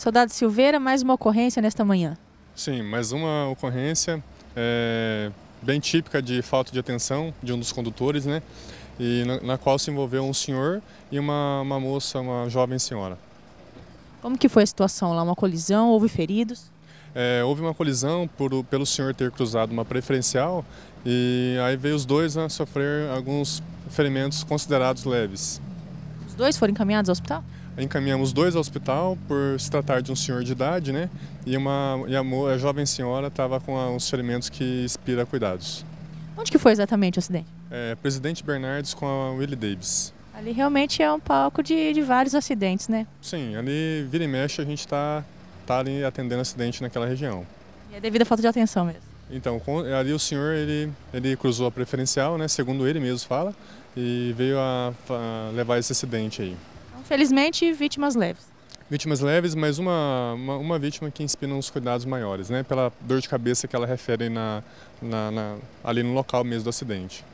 Soldado Silveira, mais uma ocorrência nesta manhã. Sim, mais uma ocorrência é, bem típica de falta de atenção de um dos condutores, né? E na, na qual se envolveu um senhor e uma, uma moça, uma jovem senhora. Como que foi a situação lá? Uma colisão? Houve feridos? É, houve uma colisão por, pelo senhor ter cruzado uma preferencial e aí veio os dois a sofrer alguns ferimentos considerados leves. Os dois foram encaminhados ao hospital? encaminhamos dois ao hospital por se tratar de um senhor de idade, né? E, uma, e a, a jovem senhora estava com a, uns ferimentos que inspira cuidados. Onde que foi exatamente o acidente? É, Presidente Bernardes com a Willie Davis. Ali realmente é um palco de, de vários acidentes, né? Sim, ali vira e mexe a gente está tá ali atendendo acidente naquela região. E é devido à falta de atenção mesmo? Então, com, ali o senhor, ele, ele cruzou a preferencial, né? Segundo ele mesmo fala, e veio a, a levar esse acidente aí felizmente, vítimas leves. Vítimas leves, mas uma, uma, uma vítima que inspira uns cuidados maiores, né? Pela dor de cabeça que ela refere na, na, na ali no local mesmo do acidente.